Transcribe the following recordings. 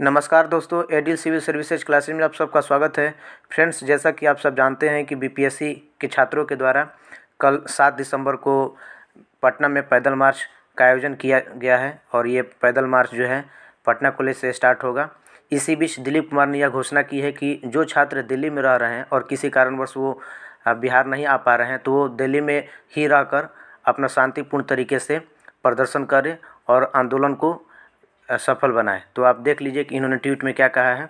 नमस्कार दोस्तों एडिल civil services classes में आप सबका स्वागत है फ्रेंड्स जैसा कि आप सब जानते हैं कि बीपीएससी के छात्रों के द्वारा कल सात दिसंबर को पटना में पैदल मार्च का आयोजन किया गया है और ये पैदल मार्च जो है पटना कॉलेज से स्टार्ट होगा इसी बीच दिलीप कुमार ने यह घोषणा की है कि जो छात्र दिल्ली में रह रहे हैं और किसी कारणवश वो बिहार नहीं आ पा रहे हैं तो वो दिल्ली में ही रहकर अपना शांतिपूर्ण तरीके से प्रदर्शन करें और आंदोलन को सफल बनाए तो आप देख लीजिए कि इन्होंने ट्वीट में क्या कहा है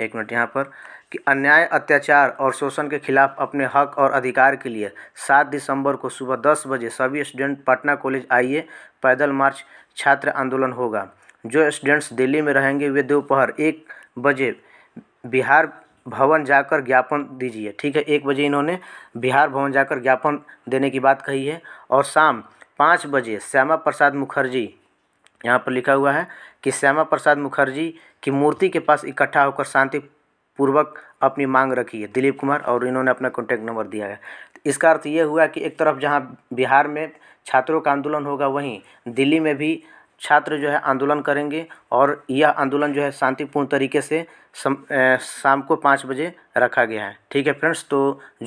एक मिनट यहाँ पर कि अन्याय अत्याचार और शोषण के खिलाफ अपने हक और अधिकार के लिए सात दिसंबर को सुबह दस बजे सभी स्टूडेंट पटना कॉलेज आइए पैदल मार्च छात्र आंदोलन होगा जो स्टूडेंट्स दिल्ली में रहेंगे वे दोपहर एक बजे बिहार भवन जाकर ज्ञापन दीजिए ठीक है एक बजे इन्होंने बिहार भवन जाकर ज्ञापन देने की बात कही है और शाम पाँच बजे श्यामा प्रसाद मुखर्जी यहाँ पर लिखा हुआ है कि श्यामा प्रसाद मुखर्जी की मूर्ति के पास इकट्ठा होकर शांतिपूर्वक अपनी मांग रखी है दिलीप कुमार और इन्होंने अपना कॉन्टैक्ट नंबर दिया है इसका अर्थ ये हुआ कि एक तरफ जहाँ बिहार में छात्रों का आंदोलन होगा वहीं दिल्ली में भी छात्र जो है आंदोलन करेंगे और यह आंदोलन जो है शांतिपूर्ण तरीके से सम, शाम को पाँच बजे रखा गया है ठीक है फ्रेंड्स तो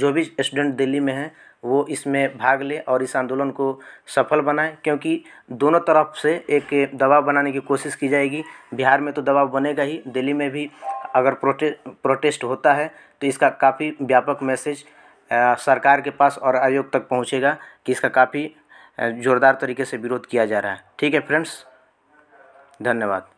जो भी स्टूडेंट दिल्ली में हैं वो इसमें भाग ले और इस आंदोलन को सफल बनाए क्योंकि दोनों तरफ से एक दबाव बनाने की कोशिश की जाएगी बिहार में तो दबाव बनेगा ही दिल्ली में भी अगर प्रोटे प्रोटेस्ट होता है तो इसका काफ़ी व्यापक मैसेज सरकार के पास और आयोग तक पहुंचेगा कि इसका काफ़ी ज़ोरदार तरीके से विरोध किया जा रहा है ठीक है फ्रेंड्स धन्यवाद